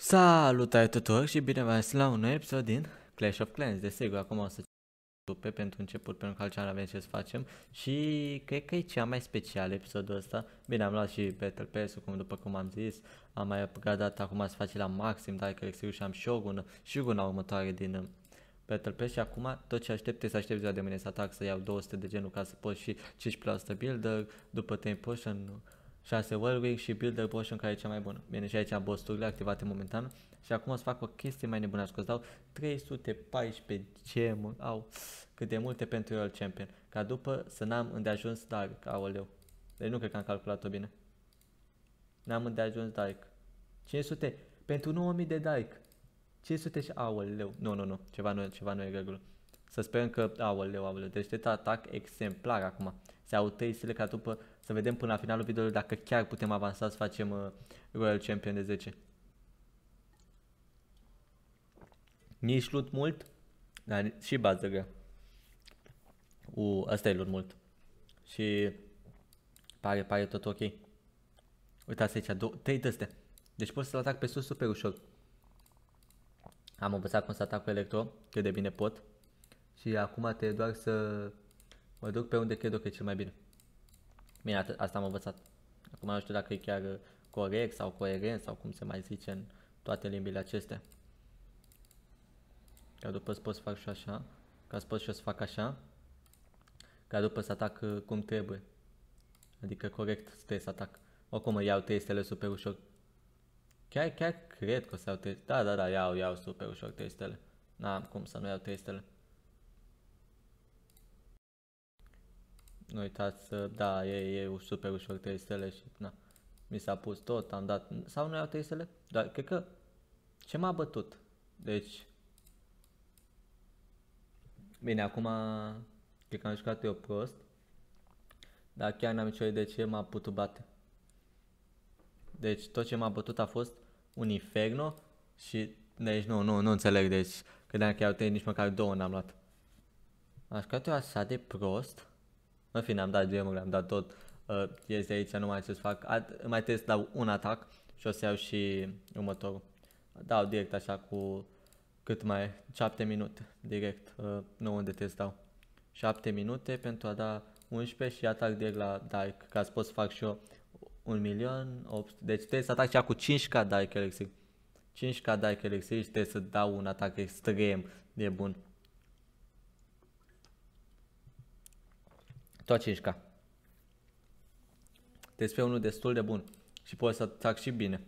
Salutare tuturor și bine v-am la un nou episod din Clash of Clans. Desigur, acum o să pe pentru început, pentru că altceva avem ce să facem și cred că e cea mai special episodul ăsta. Bine, am luat și Battle Pass-ul, cum, după cum am zis, am mai upgradat acum să face la maxim, dar cred că și am Shogun, Shogun următoare din uh, Battle Pass și acum tot ce aștept să aștept ziua de mâine să atac, să iau 200 de genul ca să pot și 15% builder, după Time Potion, 6 Warwick și Builder Potion care e cea mai bună. Bine, și aici bosturile activate momentan. Și acum o să fac o chestie mai nebunească, o să dau 314 gem, au, cât de multe pentru el Champion. Ca după să n-am îndeajuns Dark, aoleu. Deci nu cred că am calculat-o bine. N-am îndeajuns Dark. 500, pentru 9000 de Dark. 500 și, aoleu, nu, nu, nu, ceva nu, ceva nu e regulă. Să sperăm că, aoleu, aoleu, deci de atac exemplar acum sau 3 stele ca după să vedem până la finalul videoului dacă chiar putem avansa să facem uh, Royal Champion de 10. Nici loot mult, dar și bază grea. U, asta e loot mult. Și pare, pare tot ok. Uitați aici, trei de Deci pot să-l atac pe sus super ușor. Am învățat cum să atac pe electro, cât de bine pot. Și acum te doar să Mă duc pe unde cred că e cel mai bine. Bine, atât, asta am învățat. Acum nu știu dacă e chiar corect sau coerent sau cum se mai zice în toate limbile acestea. Ca după să pot să fac și așa. Ca să pot și o să fac așa. Ca după să atac uh, cum trebuie. Adică corect trebuie să atac. Oricum mă iau testele, stele super ușor. Chiar, chiar cred că o să iau 3 Da, da, da, iau, iau super ușor 3 stele. N-am cum să nu iau testele. stele. nu uitați să, da, e, e super ușor 3 stele și na, mi s-a pus tot, am dat, sau nu iau 3 stele? Dar cred că ce m-a bătut? Deci, bine, acum cred că am jucat eu prost, dar chiar n-am nicio idee de ce m-a putut bate. Deci tot ce m-a bătut a fost un inferno și deci nu, nu, nu înțeleg, deci credeam că iau 3, nici măcar 2 n-am luat. Am jucat eu așa de prost? În fine, am dat gm am dat tot. Uh, este aici, nu mai ce să fac. At- mai trebuie să dau un atac și o să iau și următorul. Dau direct așa cu cât mai 7 minute direct, uh, nu unde te stau. 7 minute pentru a da 11 și atac direct la Dark, ca să pot să fac și eu 1 milion 800. Deci trebuie să atac și cu 5k Dark Elixir. 5k Dark Elixir și trebuie să dau un atac extrem de bun. Tot 5K. Despre unul destul de bun. Și poți să atac și bine.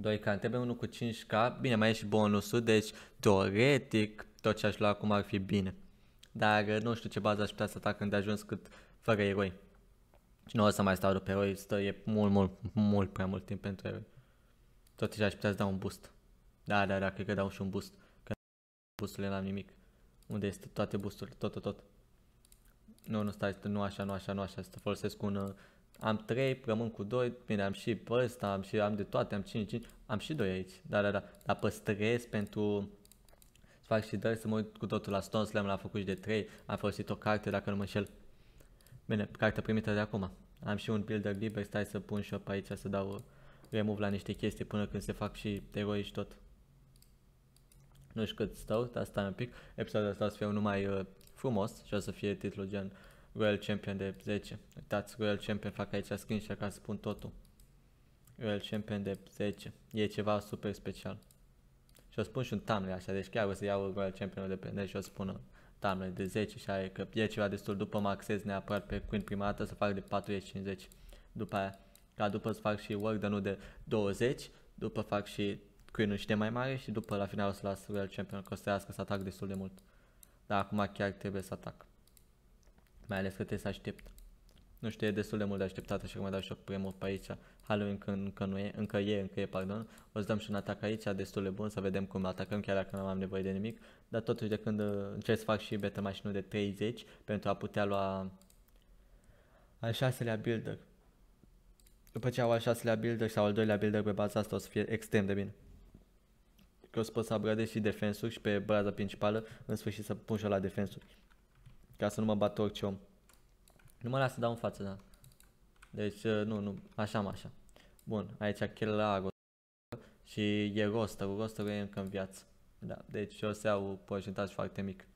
2K, trebuie unul cu 5K. Bine, mai e și bonusul, deci teoretic tot ce aș lua acum ar fi bine. Dar uh, nu știu ce bază aș putea să atac când de ajuns cât fără eroi. Și nu o să mai stau după eroi, stă, e mult, mult, mult prea mult timp pentru eroi. ce aș putea să dau un boost. Da, da, da, cred că dau și un boost. Că boosturile n-am nimic. Unde este toate busturile tot, tot, tot nu, nu stai, nu așa, nu așa, nu așa, să folosesc un, uh, am 3, rămân cu 2, bine, am și pe ăsta, am și am de toate, am 5, 5, am și 2 aici, da, da, da, dar păstrez pentru să fac și dări, să mă uit cu totul la Stone Slam, l-am făcut și de 3, am folosit o carte, dacă nu mă înșel. Bine, carte primită de acum. Am și un builder liber, stai să pun și pe aici să dau uh, remove la niște chestii până când se fac și eroi și tot. Nu știu cât stau, dar stai un pic. Episodul ăsta o să fie numai uh, frumos și o să fie titlul gen Royal Champion de 10. Uitați, Royal Champion fac aici screenshot ca să spun totul. Royal Champion de 10. E ceva super special. Și o spun și un thumbnail așa, deci chiar o să iau Royal Champion de pe și o spun thumbnail de 10 și aia că e ceva destul după mă axez neapărat pe Queen prima dată să fac de 40 50 după aia. Ca după să fac și work de nu de 20, după fac și Queen-ul și de mai mare și după la final o să las Royal Champion că o să trească să atac destul de mult. Dar acum chiar trebuie să atac. Mai ales că trebuie să aștept. Nu știu, e destul de mult de așteptat, așa că mai dau și o premă pe aici. Halloween încă, încă nu e, încă e, încă e, pardon. O să dăm și un atac aici, destul de bun, să vedem cum atacăm, chiar dacă nu am nevoie de nimic. Dar totuși de când uh, încerc să fac și beta mașinul de 30 pentru a putea lua al șaselea builder. După ce au al șaselea builder sau al doilea builder pe baza asta o să fie extrem de bine că o să pot să upgradez și defensuri și pe braza principală, în sfârșit să pun și la defensuri. Ca să nu mă bat orice om. Nu mă las să dau în față, da. Deci, uh, nu, nu, așa, așa. Bun, aici Kelaro și e rosterul, rosterul e încă în viață. Da, deci o să iau procentaj foarte mic.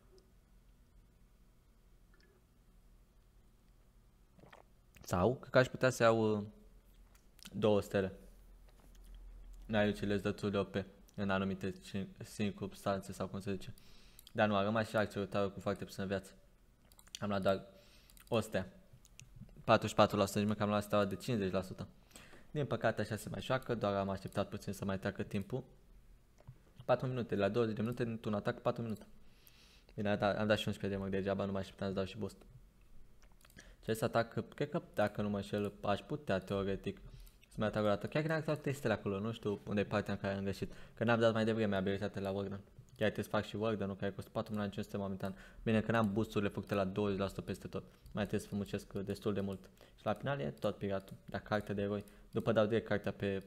Sau, cred că aș putea să iau uh, două stele. N-ai tu de OP în anumite circunstanțe sau cum se zice. Dar nu, a rămas și acțiul tău cu foarte puțină viață. Am luat doar o stea. 44%, nici măcar am luat steaua de 50%. Din păcate așa se mai joacă, doar am așteptat puțin să mai treacă timpul. 4 minute, la 20 de minute, într-un atac 4 minute. Bine, am dat, am dat și 11 de mă, degeaba nu mai așteptam să dau și boost. Acest atac, cred că dacă nu mă înșel, aș putea teoretic să-mi arată o Chiar am ar testele acolo, nu știu unde e partea în care am greșit. Că n-am dat mai devreme abilitate la Warden. Chiar trebuie să fac și Warden-ul, care costă 4500 momentan. Bine că n-am boost-urile făcute la 20% peste tot. Mai trebuie să fumucesc destul de mult. Și la final e tot piratul, dar cartea de eroi. După dau direct cartea pe...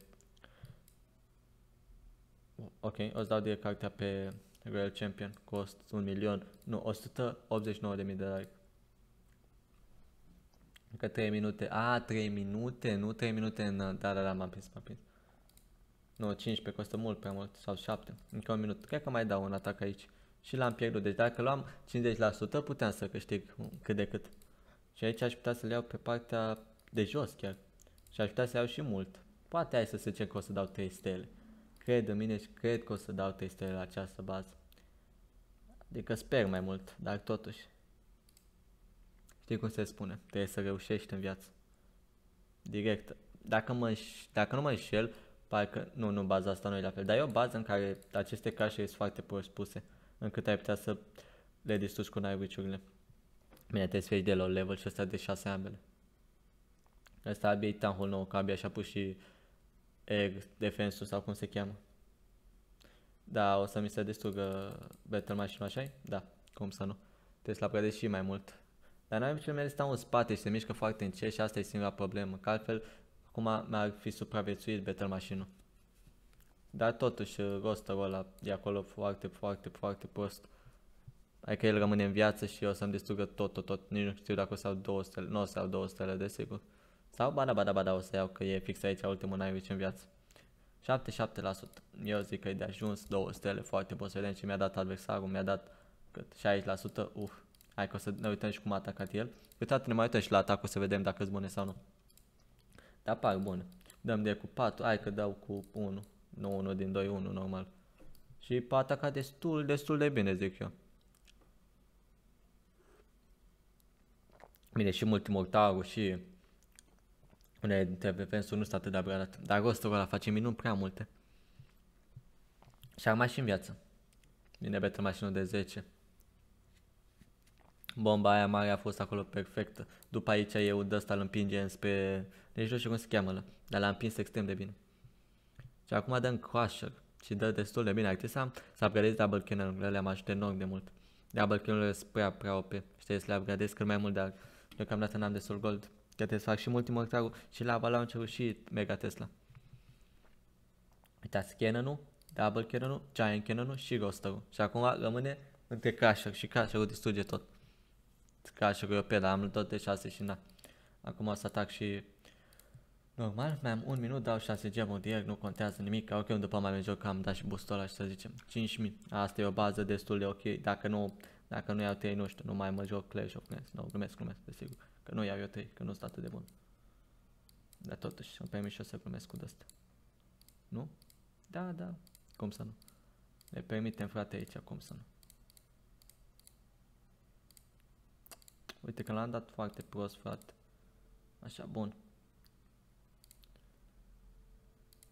Ok, o să dau direct cartea pe Royal Champion, cost 1 milion, nu, 189.000 de like. Încă 3 minute. A, 3 minute? Nu 3 minute în... Da, da, da, m-am prins, m-am prins. Nu, 15 costă mult prea mult. Sau 7. Încă un minut. Cred că mai dau un atac aici. Și l-am pierdut. Deci dacă luam 50% puteam să câștig cât de cât. Și aici aș putea să le iau pe partea de jos chiar. Și aș putea să iau și mult. Poate ai să se cer că o să dau 3 stele. Cred în mine și cred că o să dau 3 stele la această bază. Adică sper mai mult, dar totuși. Știi cum se spune? Trebuie să reușești în viață. Direct. Dacă, mă, dacă nu mă înșel, parcă nu, nu baza asta nu e la fel, dar e o bază în care aceste cașe sunt foarte prost puse, încât ai putea să le distrugi cu naibiciurile. Bine, trebuie să de la level și ăsta de 6 ambele. Ăsta abia e Tanhul nou, că abia și-a pus și Air defense sau cum se cheamă. Da, o să mi se distrugă Battle Machine, așa -i? Da, cum să nu. Trebuie să-l și mai mult. Dar noi cel mai stau în spate și se mișcă foarte încet și asta e singura problemă, că altfel acum mi-ar fi supraviețuit Battle Machine-ul. Dar totuși roster ăla e acolo foarte, foarte, foarte prost. Adică el rămâne în viață și o să-mi distrugă tot, tot, tot. Nici nu știu dacă o să au două stele, nu o să au două stele, desigur. Sau bada, bada, bada, o să iau că e fix aici ultimul Naivici în viață. 77%. Eu zic că e de ajuns două stele, foarte bun să vedem ce mi-a dat adversarul, mi-a dat cât 60%, uf. Hai că o să ne uităm și cum a atacat el. Uitați, ne mai uităm și la atacul să vedem dacă sunt bune sau nu. Da, par bune. Dăm de cu 4, hai că dau cu 1. Nu 1 din 2, 1 normal. Și a atacat destul, destul de bine, zic eu. Bine, și multimortarul și unele dintre defensuri nu sunt atât de abradat. Dar rostul ăla face minuni prea multe. Și ar mai și în viață. Bine, betă mașină de 10. Bomba aia mare a fost acolo perfectă. După aici eu de ăsta îl împinge înspre... Deci nu știu cum se cheamă la, dar l-a împins extrem de bine. Și acum dăm Crusher și dă destul de bine actrisa. să să upgradezi double cannon-urile, le-am ajutat enorm de mult. Double cannon-urile sunt prea, prea OP și trebuie să le upgradez cât mai mult, dar deocamdată n-am destul gold. Că trebuie să fac și multimortarul și la avalanche și Mega Tesla. Uitați cannon-ul, double cannon-ul, giant cannon-ul și roster -ul. Și acum rămâne între Crusher și Crusher-ul distruge tot ca și pe am tot de 6 și na. Acum o să atac și normal, mai am un minut, dau 6 gemuri direct, nu contează nimic, ok, după mai joc am dat și bustul ăla și să zicem 5.000, asta e o bază destul de ok, dacă nu, dacă nu iau 3, nu știu, nu mai mă joc Clash of Clans, nu, glumesc, glumesc, desigur, că nu iau eu 3, că nu sunt atât de bun. Dar totuși, îmi permit și o să glumesc cu asta. Nu? Da, da, cum să nu? Le permitem frate aici, cum să nu? Uite că l-am dat foarte prost, frate. Așa, bun.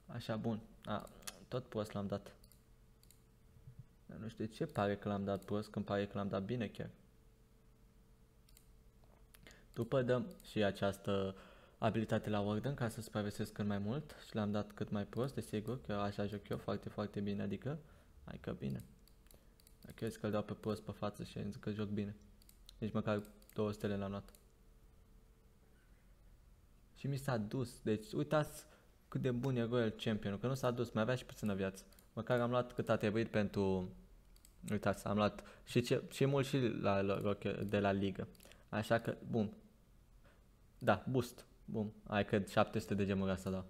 Așa, bun. A, tot prost l-am dat. Dar nu știu de ce pare că l-am dat prost, când pare că l-am dat bine chiar. După dăm și această abilitate la Warden ca să supraviețuiesc cât mai mult și l-am dat cât mai prost, desigur, că așa joc eu foarte, foarte bine, adică, hai că bine. Dacă crezi că dau pe prost pe față și zic că joc bine. Nici măcar două stele la am luat. Și mi s-a dus. Deci uitați cât de bun e Royal Champion, că nu s-a dus, mai avea și puțină viață. Măcar am luat cât a trebuit pentru... Uitați, am luat și, ce, și mult și la, de la ligă. Așa că, bun. Da, boost. Bun, ai cred 700 de gemuri asta, da.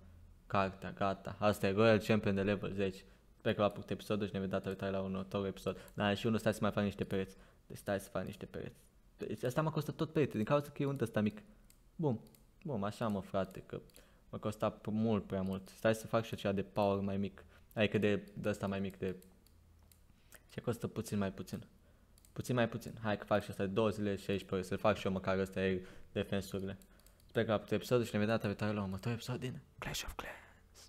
Cartea, gata. Asta e Royal Champion de level 10. Sper că v-a episodul și ne vedem data viitoare la un următor episod. Dar și unul, stai să mai fac niște pereți. Deci stai să fac niște pereți. Deci asta mă costă tot prețul, din cauza că e un ăsta mic. Bun, bun, așa mă frate, că mă costa mult prea mult. Stai să fac și acela de power mai mic. Adică de, ăsta asta mai mic, de... Ce costă puțin mai puțin? Puțin mai puțin. Hai că fac și asta de 2 zile, 16 ore, să fac și eu măcar ăsta defensurile. Sper că a episodul și ne vedem data viitoare la următorul episod din Clash of Clans.